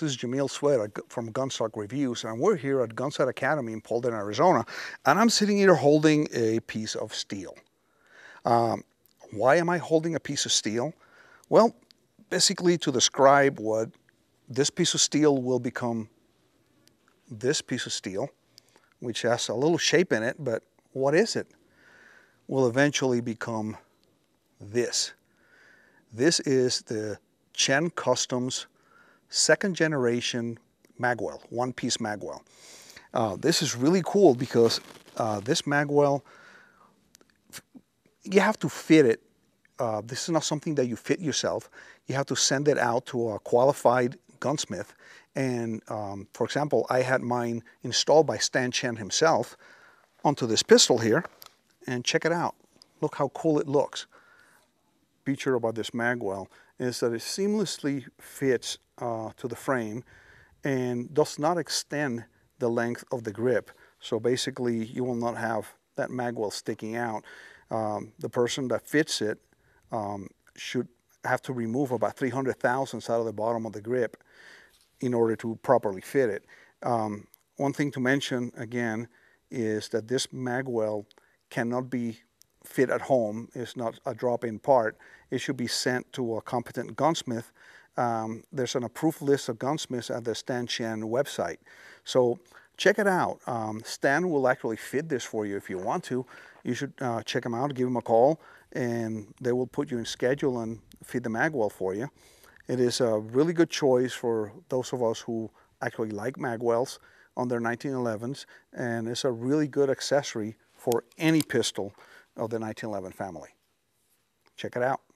This is Jamil Sweat from Gunstock Reviews, and we're here at Gunsight Academy in Polden, Arizona, and I'm sitting here holding a piece of steel. Um, why am I holding a piece of steel? Well, basically to describe what this piece of steel will become this piece of steel, which has a little shape in it, but what is it? Will eventually become this. This is the Chen Customs second generation magwell, one piece magwell. Uh, this is really cool because uh, this magwell, you have to fit it. Uh, this is not something that you fit yourself. You have to send it out to a qualified gunsmith. And um, for example, I had mine installed by Stan Chen himself onto this pistol here. And check it out. Look how cool it looks. Feature about this magwell is that it seamlessly fits uh, to the frame and does not extend the length of the grip. So basically you will not have that magwell sticking out. Um, the person that fits it um, should have to remove about 300 thousandths out of the bottom of the grip in order to properly fit it. Um, one thing to mention again is that this magwell cannot be fit at home. It's not a drop-in part. It should be sent to a competent gunsmith um, there's an approved list of gunsmiths at the Stan Chen website. So check it out. Um, Stan will actually fit this for you if you want to. You should uh, check him out, give him a call, and they will put you in schedule and fit the magwell for you. It is a really good choice for those of us who actually like magwells on their 1911s, and it's a really good accessory for any pistol of the 1911 family. Check it out.